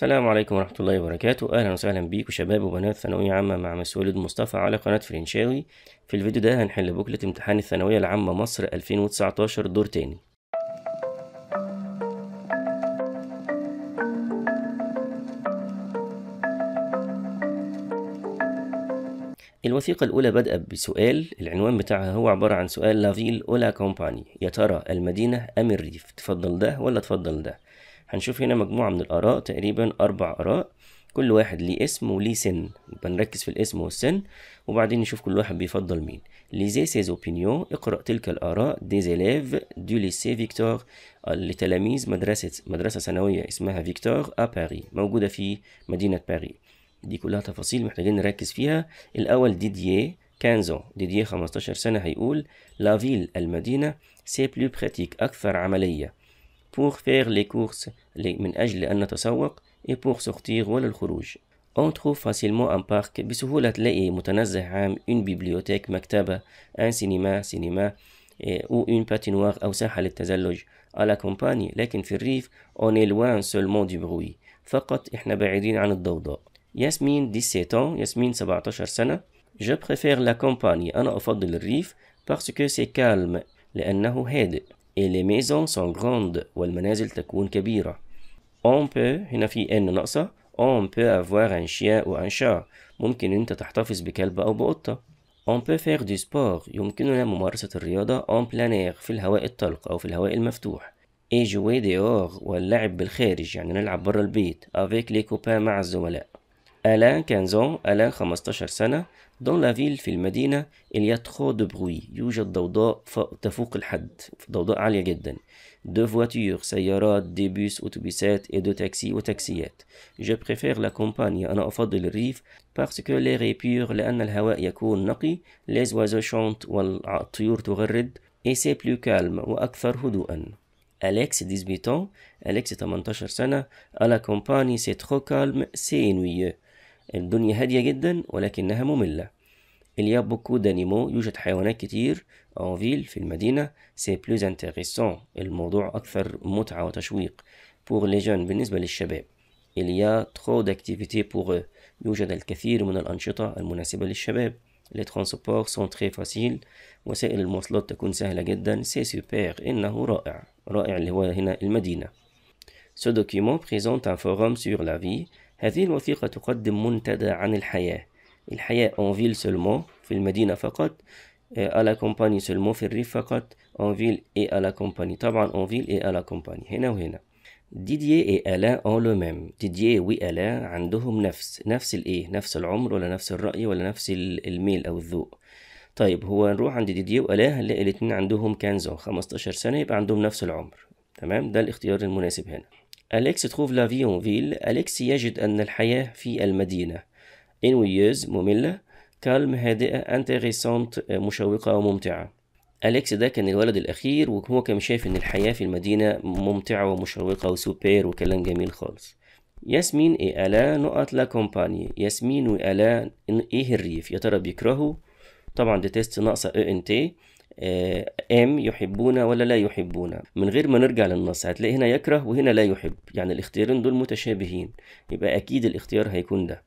السلام عليكم ورحمة الله وبركاته أهلا وسهلا بيكم شباب وبنات ثانوية عامة مع مسؤول مصطفى على قناة فرنشاوي في الفيديو ده هنحل بوكلة امتحان الثانوية العامة مصر 2019 دور تاني الوثيقة الأولى بدأ بسؤال العنوان بتاعها هو عبارة عن سؤال لافيل أولا كومباني يا ترى المدينة أم الريف تفضل ده ولا تفضل ده هنشوف هنا مجموعة من الآراء تقريبا أربع آراء كل واحد ليه اسم وليه سن يبقى نركز في الاسم والسن وبعدين نشوف كل واحد بيفضل مين ليزي سيز اوبينيون اقرأ تلك الآراء دي إليف دو ليسي فيكتور لتلاميذ مدرسة مدرسة ثانوية اسمها فيكتور أ باري موجودة في مدينة باري دي كلها تفاصيل محتاجين نركز فيها الأول ديديه كانزو ديديه 15 سنة هيقول لا فيل المدينة سي بلو براتيك أكثر عملية pour faire les courses من أجل أن نتسوق et pour sortir ولا الخروج On trouve facilement un parc بسهولة تلاقي متنزه عام une bibliothèque مكتبة un cinéma cinéma ou une patinoire أو ساحة للتزلج à la campagne لكن في الريف on est loin seulement du bruit فقط احنا بعيدين عن الضوضاء ياسمين 17 ans ياسمين 17 سنة Je préfère la campagne أنا أفضل الريف parce que c'est calme لأنه هادئ et les maisons sont grandes والمنازل تكون كبيرة on peut هنا في ان ناقصة on peut avoir un chien ou un chat ممكن انت تحتفظ بكلب او بقطة on peut faire du sport يمكننا ممارسة الرياضة en plein air في الهواء الطلق او في الهواء المفتوح et jouer dehors واللعب بالخارج يعني نلعب برا البيت avec les copains مع الزملاء ألان كانزون ألان 15 سنة دون لا فيل في المدينة إليا إليتخو دو بروي يوجد ضوضاء تفوق الحد ضوضاء عالية جدا دو فواتور سيارات دي بوس أوتوبيسات إي دو تاكسي وتاكسيات جو بريفير لا كومباني أنا أفضل الريف باسكو لي ريبيور لأن الهواء يكون نقي لي زوازو شونت والطيور تغرد إي سي بلو كالم وأكثر هدوءا أليكس ديزبيتون أليكس 18 سنة, à la campagne c'est trop calme, c'est الدنيا هادية جدا ولكنها مملة Il y a beaucoup d'animaux يوجد حيوانات كتير en ville في المدينة c'est plus intéressant الموضوع أكثر متعة وتشويق pour les jeunes بالنسبة للشباب Il y a trop d'activités pour eux يوجد الكثير من الأنشطة المناسبة للشباب Les transports sont très faciles وسائل المواصلات تكون سهلة جدا c'est super إنه رائع رائع اللي هو هنا المدينة Ce document présente un forum sur la vie هذه الوثيقة تقدم منتدى عن الحياة الحياة en ville seulement في المدينة فقط آه، à la campagne seulement في الريف فقط en ville et à la campagne طبعا en ville et à la campagne هنا وهنا ديديي اي الا اون لو ميم ديديي وي الا عندهم نفس نفس الايه نفس العمر ولا نفس الراي ولا نفس الميل او الذوق طيب هو نروح عند ديدييه والا هنلاقي الاتنين عندهم كانزون 15 سنه يبقى عندهم نفس العمر تمام ده الاختيار المناسب هنا أليكس trouve la vie en ville. أليكس يجد أن الحياة في المدينة ennuyeuse مملة كالم هادئة انتريسانت مشوقة وممتعة أليكس ده كان الولد الأخير وهو كان شايف إن الحياة في المدينة ممتعة ومشوقة وسوبر وكلام جميل خالص ياسمين إيه ألا نقط لا كومباني ياسمين وألا إيه الريف يا ترى بيكرهوا طبعا دي تيست ناقصة أو إن تي آه، ام يحبون ولا لا يحبون من غير ما نرجع للنص هتلاقي هنا يكره وهنا لا يحب يعني الاختيارين دول متشابهين يبقى اكيد الاختيار هيكون ده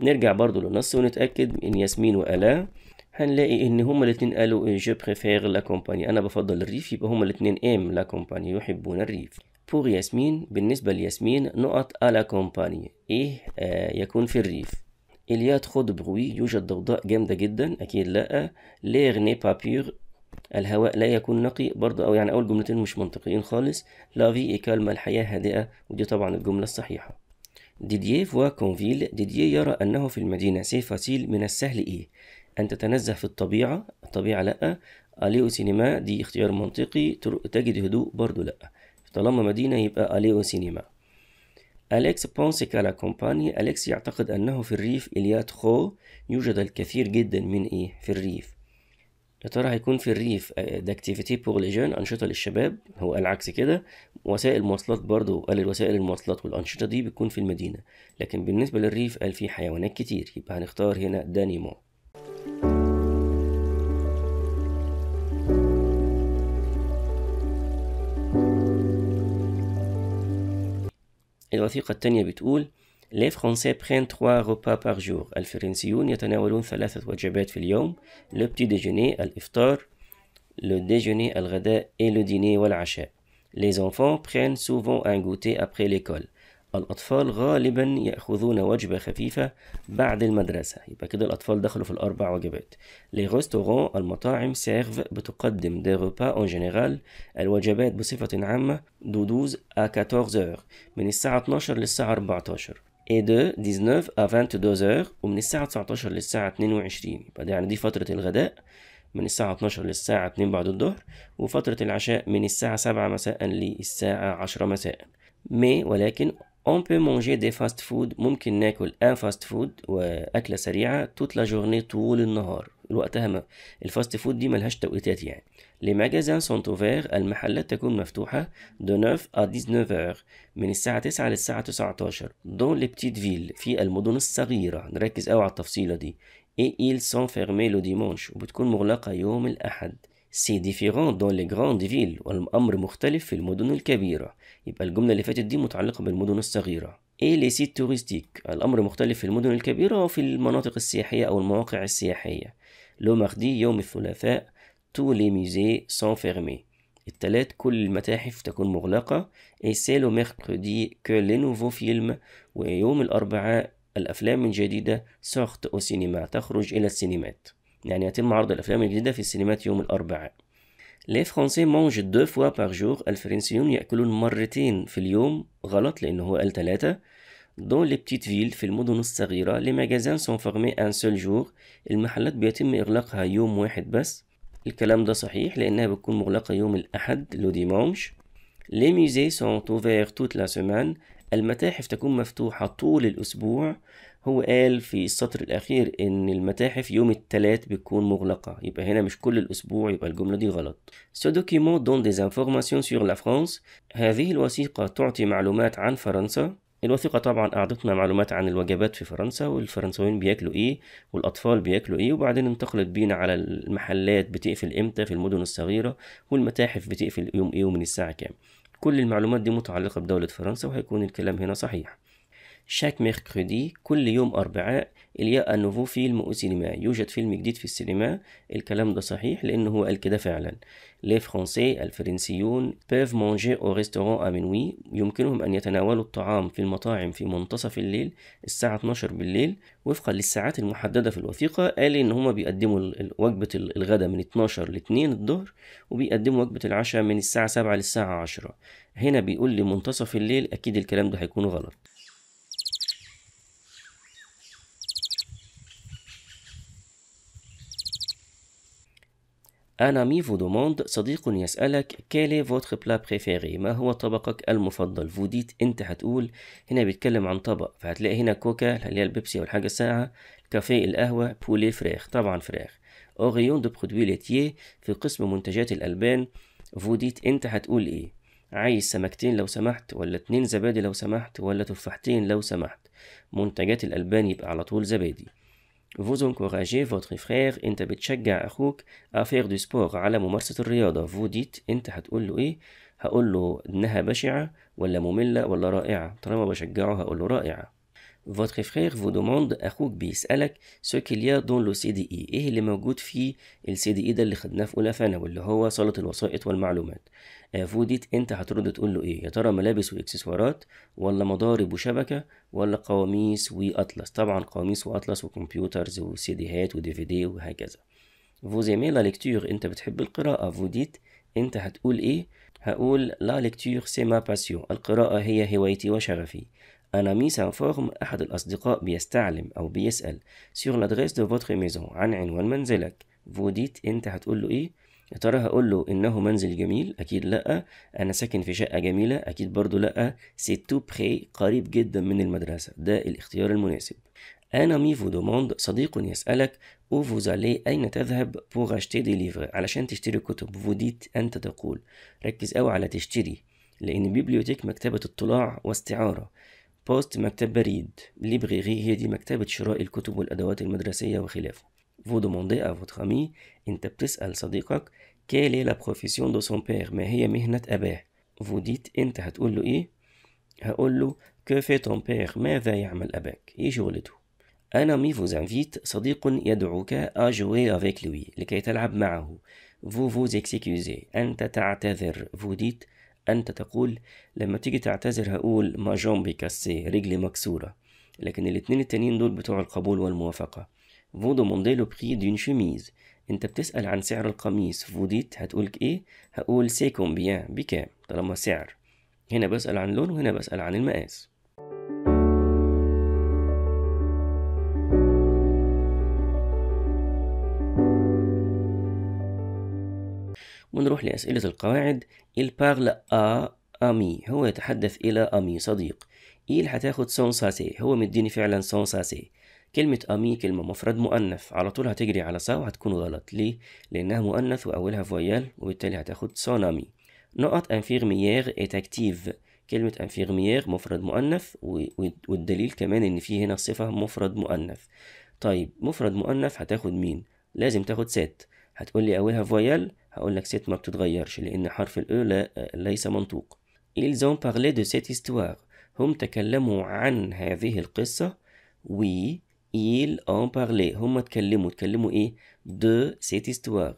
نرجع برضو للنص ونتاكد ان ياسمين والا هنلاقي ان هما الاتنين قالوا جو بريفير لا كومباني انا بفضل الريف يبقى هما الاتنين ام لا كومباني يحبون الريف بور ياسمين بالنسبة لياسمين نقط ألا كومباني إيه آه يكون في الريف إليات خد بروي يوجد ضوضاء جامدة جدا أكيد لأ لير ني با بيور الهواء لا يكون نقي برضه أو يعني أول جملتين مش منطقيين خالص لا في إيكال الحياة هادئة ودي طبعا الجملة الصحيحة ديديه فوا كونفيل ديديه يرى أنه في المدينة سي فاسيل من السهل إيه أن تتنزه في الطبيعة الطبيعة لأ أليو سينما دي اختيار منطقي تجد هدوء برضه لأ طالما مدينة يبقى أليو سينما أليكس بونسي كالا كومباني أليكس يعتقد أنه في الريف إليات خو يوجد الكثير جدا من إيه في الريف يا ترى هيكون في الريف داكتيفيتي بور لي جون انشطه للشباب هو قال العكس كده وسائل المواصلات برضه قال الوسائل المواصلات والانشطه دي بتكون في المدينه لكن بالنسبه للريف قال في حيوانات كتير يبقى هنختار هنا دانيمو الوثيقة التانية بتقول Les Français برين trois repas par jour. الفرنسيون يتناولون ثلاثة وجبات في اليوم Le petit déjeuner, الإفطار Le déjeuner, الغداء Et le dîner, والعشاء Les enfants prennent souvent un goûter après l'école. الأطفال غالبا يأخذون وجبة خفيفة بعد المدرسة يبقى كده الأطفال دخلوا في الأربع وجبات Les restaurants المطاعم سيرف بتقدم des repas en général الوجبات بصفة عامة دو 12 à 14 heures من الساعة 12 للساعة 14 اي دو دي زنوف افان 22 ومن الساعة 19 للساعة 22 يبقى دي يعني دي فترة الغداء من الساعة 12 للساعة 2 بعد الظهر وفترة العشاء من الساعة 7 مساء للساعة 10 مساء مي ولكن on peut manger des fast food ممكن ناكل ان فاست فود واكله سريعه توت لا جورني طول النهار وقتها الفاست فود دي ملهاش توقيتات يعني Les magasins sont ouverts المحلات تكون مفتوحة de 9 à 19h من الساعة 9 للساعة 19 dans les petites villes في المدن الصغيرة نركز قوي على التفصيلة دي et ils sont fermés le dimanche وبتكون مغلقة يوم الأحد C'est différent dans les grandes villes والأمر مختلف في المدن الكبيرة يبقى الجملة اللي فاتت دي متعلقة بالمدن الصغيرة et les sites touristiques الأمر مختلف في المدن الكبيرة وفي المناطق السياحية أو المواقع السياحية le mardi يوم الثلاثاء tous les musées sont fermés. الثلاث كل المتاحف تكون مغلقة et c'est le mercredi que les nouveaux films ويوم الأربعاء الأفلام الجديدة sortent au cinéma تخرج إلى السينمات يعني يتم عرض الأفلام الجديدة في السينمات يوم الأربعاء Les Français mangent deux fois par jour الفرنسيون يأكلون مرتين في اليوم غلط لأنه هو قال ثلاثة Dans les petites villes في المدن الصغيرة les magasins sont fermés un seul jour المحلات بيتم إغلاقها يوم واحد بس الكلام ده صحيح لأنها بتكون مغلقة يوم الأحد لو ديمانش لي ميزي سون اوفير توت لا سيمان المتاحف تكون مفتوحة طول الأسبوع هو قال في السطر الأخير إن المتاحف يوم التلات بتكون مغلقة يبقى هنا مش كل الأسبوع يبقى الجملة دي غلط سو دوكيمون دون ديزانفورماسيون informations لا فرانس هذه الوثيقة تعطي معلومات عن فرنسا الوثيقة طبعا أعطتنا معلومات عن الوجبات في فرنسا والفرنساويين بياكلوا إيه والأطفال بياكلوا إيه وبعدين انتقلت بينا على المحلات بتقفل إمتى في المدن الصغيرة والمتاحف بتقفل يوم إيه ومن الساعة كام كل المعلومات دي متعلقة بدولة فرنسا وهيكون الكلام هنا صحيح شاك ميركودي كل يوم أربعاء إليا نوفو فيلم أو سينما يوجد فيلم جديد في السينما الكلام ده صحيح لأنه هو قال كده فعلا لي فرونسي الفرنسيون بيف مونجي أو ريستورون أمينوي يمكنهم أن يتناولوا الطعام في المطاعم في منتصف الليل الساعة 12 بالليل وفقا للساعات المحددة في الوثيقة قال إن هما بيقدموا وجبة الغداء من 12 ل 2 الظهر وبيقدموا وجبة العشاء من الساعة 7 للساعة 10 هنا بيقول لي منتصف الليل أكيد الكلام ده هيكون غلط أنا مي فو دوموند صديق يسألك كالي فوتخ بلا بريفيري ما هو طبقك المفضل فوديت انت هتقول هنا بيتكلم عن طبق فهتلاقي هنا كوكا اللي هي البيبسي او الحاجة الساعة كافيه القهوة بولي فراخ طبعا فراخ أوريون دو برودوي ليتيي في قسم منتجات الألبان فوديت انت هتقول ايه عايز سمكتين لو سمحت ولا اتنين زبادي لو سمحت ولا تفاحتين لو سمحت منتجات الألبان يبقى على طول زبادي vous encouragez votre frère انت بتشجع اخوك à faire du sport على ممارسة الرياضة vous dites انت هتقول له ايه هقول له انها بشعة ولا مملة ولا رائعة طالما بشجعه هقول له رائعة Votre frère vous demande أخوك بيسألك سو كيليا دون لو سي دي اي إيه اللي موجود في دي اي ده اللي خدناه في أولى ثانوي اللي هو صالة الوسائط والمعلومات فوديت أنت هترد تقول له إيه يا ترى ملابس وإكسسوارات ولا مضارب وشبكة ولا قواميس وأطلس طبعا قواميس وأطلس وكمبيوترز وسي دي هات ودي في دي وهكذا Vous ايمي لا lecture أنت بتحب القراءة vous dites أنت هتقول إيه هقول لا lecture سي ما باسيون القراءة هي هوايتي وشغفي أنا ميس أن فورم أحد الأصدقاء بيستعلم أو بيسأل سيغ لادغيس دو فوتخ ميزون عن عنوان منزلك فوديت أنت هتقول له إيه؟ يا ترى هقول له إنه منزل جميل أكيد لأ أنا ساكن في شقة جميلة أكيد برضو لأ سي تو بخي قريب جدا من المدرسة ده الاختيار المناسب أنا مي فو دوموند صديق يسألك أو فوزالي أين تذهب بوغ أشتي دي ليفر علشان تشتري كتب فوديت أنت تقول ركز أوي على تشتري لأن بيبليوتيك مكتبة اطلاع واستعارة بوست مكتب بريد ليبريري هي دي مكتبة شراء الكتب والأدوات المدرسية وخلافه Vous demandez à votre ami أنت بتسأل صديقك quelle est la profession de son père ما هي مهنة أباه Vous dites أنت هتقول له إيه هقول له que fait ton père ماذا يعمل أباك إيه شغلته أنا مي vous invite صديق يدعوك à jouer avec lui لكي تلعب معه Vous vous excusez أنت تعتذر Vous dites أنت تقول لما تيجي تعتذر هقول ما جون بيكاسي رجلي مكسورة لكن الاتنين التانيين دول بتوع القبول والموافقة فودو مونديلو بخي دين شميز انت بتسأل عن سعر القميص فوديت هتقولك ايه هقول سي كومبيان بكام طالما سعر هنا بسأل عن لون وهنا بسأل عن المقاس ونروح لأسئلة القواعد il parle à ami هو يتحدث إلى أمي صديق il هتاخد ساسي هو مديني فعلا ساسي كلمة أمي كلمة مفرد مؤنث على طول هتجري على سا وهتكون غلط ليه؟ لأنها مؤنث وأولها فويال وبالتالي هتاخد أمي نقط انفيرميير ات اكتيف كلمة انفيرميير مفرد مؤنث والدليل كمان إن في هنا صفة مفرد مؤنث طيب مفرد مؤنث هتاخد مين؟ لازم تاخد سات هتقولي أولها فويال هقول لك ست ما بتتغيرش لأن حرف ال لا ليس منطوق Ils ont parlé de cette histoire هم تكلموا عن هذه القصة وي ils ont parlé هم اتكلموا اتكلموا ايه de cette histoire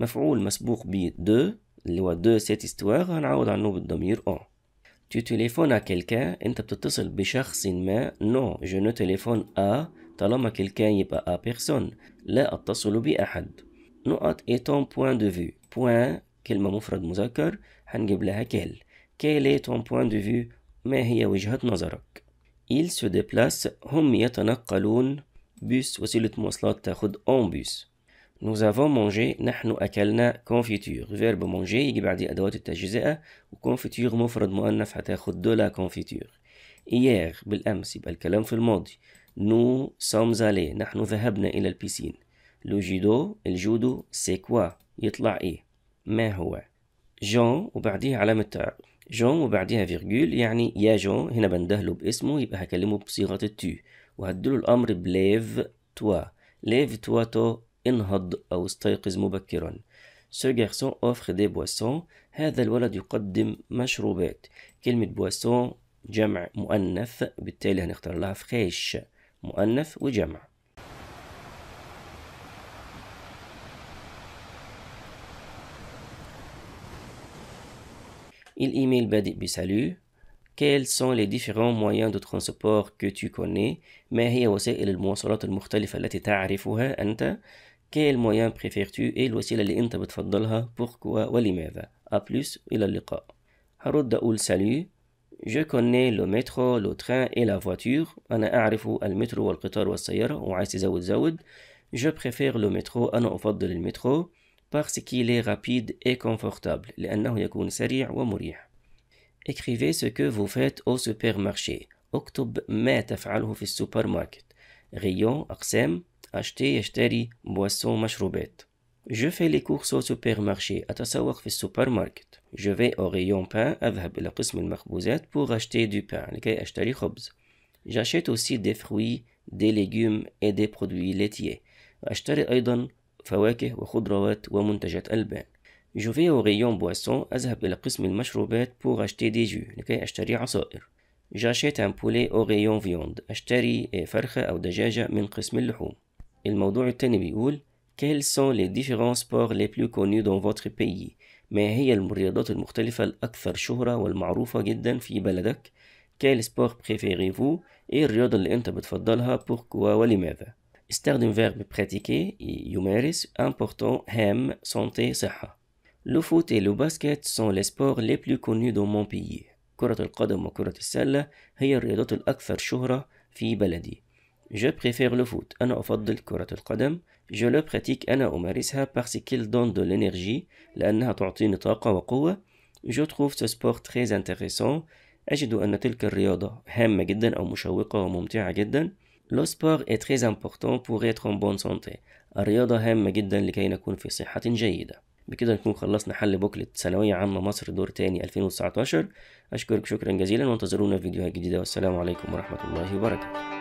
مفعول مسبوق ب de اللي هو de cette histoire هنعوض عنه بالضمير en tu téléphones à quelqu'un انت بتتصل بشخص ما non je ne téléphone à طالما quelqu'un يبقى à personne لا اتصل بأحد نقط اي تون بوان دو فيو بوان كلمة مفرد مذكر هنجيب لها كيل كيل اي تون بوان دو فيو ما هي وجهة نظرك إيل سو ديبلاس هم يتنقلون بوس وسيلة مواصلات تاخد اون بوس Nous avons mangé نحن أكلنا confiture verbe manger يجي بعد أدوات التجزئة وconfiture مفرد مؤنث هتاخد دو لا confiture hier بالأمس يبقى الكلام في الماضي nous sommes allés نحن ذهبنا إلى البيسين لو جيدو الجودو سي كوا يطلع ايه ما هو جون وبعديها علامة جون وبعديها فيرجول يعني يا جون هنا بندهله باسمه يبقى هكلمه بصيغة التو وهدله الأمر بليف توا ليف توا تو انهض أو استيقظ مبكرا سو جارسون أوفر دي بواسون هذا الولد يقدم مشروبات كلمة بواسون جمع مؤنث بالتالي هنختار لها فخيش مؤنث وجمع الايميل بادئ بسالو Quels سون لي ديفيرون moyens دو ترونسبور كو تو كوني ما هي وسائل المواصلات المختلفة التي تعرفها أنت Quel moyen préfères-tu et الوسيلة اللي أنت بتفضلها بوركوا ولماذا A plus إلى اللقاء هرد أقول سالو جو كوني لو métro, لو تران إي لا voiture أنا أعرف المترو والقطار والسيارة وعايز تزود زود جو بريفير لو métro أنا أفضل المترو parce qu'il est rapide et confortable Écrivez ce que vous faites au supermarché rayon, أقسام acheter, يشتري, boisson, مشروبات. Je fais les courses au supermarché. أتسوق في Je vais au rayon pain. أذهب إلى قسم المخبوزات pour acheter du pain. لكي أشتري خبز. J'achète aussi des fruits, des légumes et des produits laitiers. أشتري أيضا فواكه وخضروات ومنتجات ألبان Je au rayon boisson أذهب إلى قسم المشروبات pour acheter دي جو لكي أشتري عصائر. جاشيت أن بولي أو غيون فيوند أشتري فرخة أو دجاجة من قسم اللحوم. الموضوع الثاني بيقول كيل سون لي ديفيرون سبور لي بلو connus دون فوتر pays؟ ما هي الرياضات المختلفة الأكثر شهرة والمعروفة جدا في بلدك؟ كيل سبور بريفيري فو إيه الرياضة اللي أنت بتفضلها؟ Pourquoi ولماذا؟ استخدم فيرب براتيكي يمارس important هام سونتي صحة لو فوت et باسكيت سون لي سبور لي بلو كوني دو مون mon كرة القدم وكرة السلة هي الرياضات الأكثر شهرة في بلدي جو préfère le foot أنا أفضل كرة القدم جو le pratique أنا أمارسها parce دون دو لينيرجي لأنها تعطيني طاقة وقوة جو trouve ce sport très intéressant أجد أن تلك الرياضة هامة جدا أو مشوقة وممتعة جدا لو سبور اي تري امبورطون بور être اون بون سونتي الرياضة هامة جدا لكي نكون في صحة جيدة بكده نكون خلصنا حل بوكلت ثانوية عامة مصر دور تاني 2019 أشكرك شكرا جزيلا وانتظرونا في فيديوهات جديدة والسلام عليكم ورحمة الله وبركاته